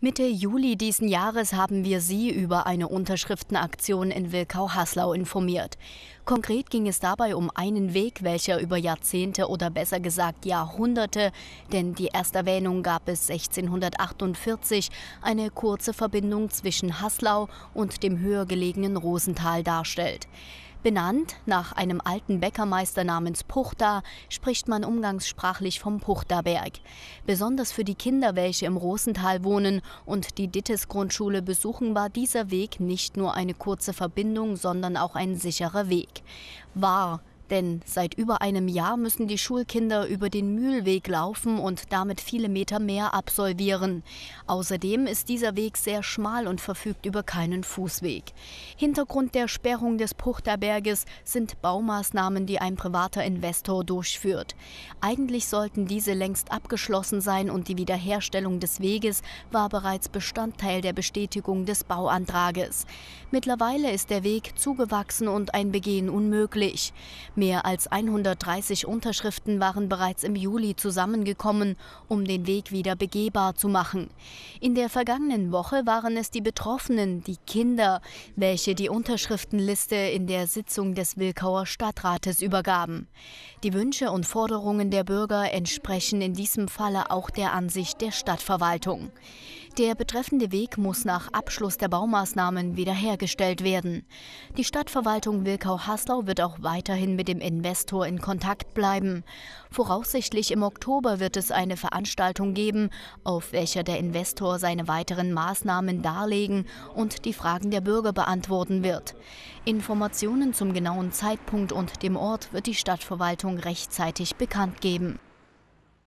Mitte Juli diesen Jahres haben wir Sie über eine Unterschriftenaktion in Wilkau-Haslau informiert. Konkret ging es dabei um einen Weg, welcher über Jahrzehnte oder besser gesagt Jahrhunderte, denn die Ersterwähnung gab es 1648, eine kurze Verbindung zwischen Haslau und dem höher gelegenen Rosental darstellt. Benannt nach einem alten Bäckermeister namens Puchta spricht man umgangssprachlich vom Puchterberg. Besonders für die Kinder, welche im Rosental wohnen und die Dittes Grundschule besuchen, war dieser Weg nicht nur eine kurze Verbindung, sondern auch ein sicherer Weg. War denn seit über einem Jahr müssen die Schulkinder über den Mühlweg laufen und damit viele Meter mehr absolvieren. Außerdem ist dieser Weg sehr schmal und verfügt über keinen Fußweg. Hintergrund der Sperrung des Puchterberges sind Baumaßnahmen, die ein privater Investor durchführt. Eigentlich sollten diese längst abgeschlossen sein und die Wiederherstellung des Weges war bereits Bestandteil der Bestätigung des Bauantrages. Mittlerweile ist der Weg zugewachsen und ein Begehen unmöglich. Mehr als 130 Unterschriften waren bereits im Juli zusammengekommen, um den Weg wieder begehbar zu machen. In der vergangenen Woche waren es die Betroffenen, die Kinder, welche die Unterschriftenliste in der Sitzung des Wilkauer Stadtrates übergaben. Die Wünsche und Forderungen der Bürger entsprechen in diesem Falle auch der Ansicht der Stadtverwaltung. Der betreffende Weg muss nach Abschluss der Baumaßnahmen wiederhergestellt werden. Die Stadtverwaltung Wilkau-Haslau wird auch weiterhin mit dem Investor in Kontakt bleiben. Voraussichtlich im Oktober wird es eine Veranstaltung geben, auf welcher der Investor seine weiteren Maßnahmen darlegen und die Fragen der Bürger beantworten wird. Informationen zum genauen Zeitpunkt und dem Ort wird die Stadtverwaltung rechtzeitig bekannt geben.